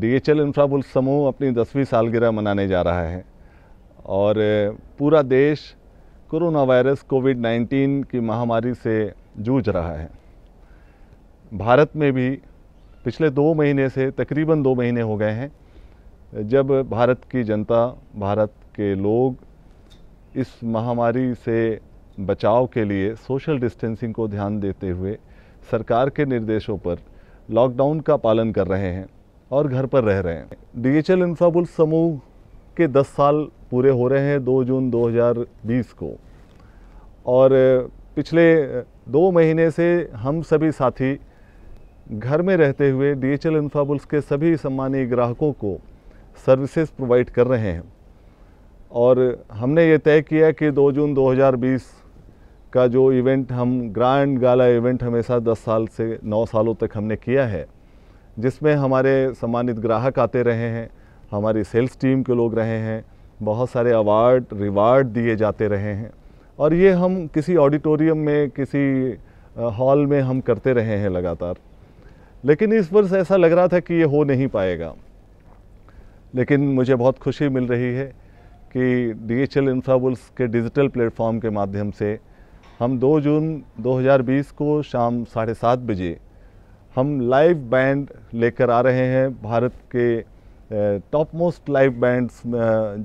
DHL इंफ्राबुल समूह अपनी दसवीं सालगिरह मनाने जा रहा है और पूरा देश कोरोना वायरस कोविड 19 की महामारी से जूझ रहा है भारत में भी पिछले दो महीने से तकरीबन दो महीने हो गए हैं जब भारत की जनता भारत के लोग इस महामारी से बचाव के लिए सोशल डिस्टेंसिंग को ध्यान देते हुए सरकार के निर्देशों पर लॉकडाउन का पालन कर रहे हैं और घर पर रह रहे हैं डी एच इंसाबुल समूह के 10 साल पूरे हो रहे हैं 2 जून 2020 को और पिछले दो महीने से हम सभी साथी घर में रहते हुए डी एच के सभी सम्मानीय ग्राहकों को सर्विसेज प्रोवाइड कर रहे हैं और हमने ये तय किया कि 2 जून 2020 का जो इवेंट हम ग्रैंड गाला इवेंट हमेशा 10 साल से 9 सालों तक हमने किया है जिसमें हमारे सम्मानित ग्राहक आते रहे हैं हमारी सेल्स टीम के लोग रहे हैं बहुत सारे अवार्ड रिवार्ड दिए जाते रहे हैं और ये हम किसी ऑडिटोरियम में किसी हॉल में हम करते रहे हैं लगातार लेकिन इस वर्ष ऐसा लग रहा था कि ये हो नहीं पाएगा लेकिन मुझे बहुत खुशी मिल रही है कि डी एच एल के डिजिटल प्लेटफॉर्म के माध्यम से हम 2 जून 2020 को शाम साढ़े सात बजे हम लाइव बैंड लेकर आ रहे हैं भारत के टॉप मोस्ट लाइव बैंड्स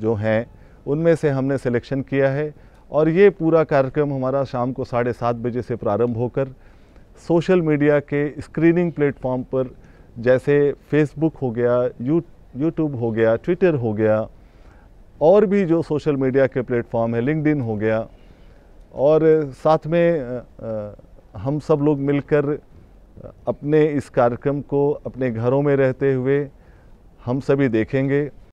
जो हैं उनमें से हमने सिलेक्शन किया है और ये पूरा कार्यक्रम हमारा शाम को साढ़े सात बजे से प्रारंभ होकर सोशल मीडिया के स्क्रीनिंग प्लेटफॉर्म पर जैसे फेसबुक हो गया यू यूट्यूब हो गया ट्विटर हो गया और भी जो सोशल मीडिया के प्लेटफॉर्म है लिंकड हो गया और साथ में हम सब लोग मिलकर अपने इस कार्यक्रम को अपने घरों में रहते हुए हम सभी देखेंगे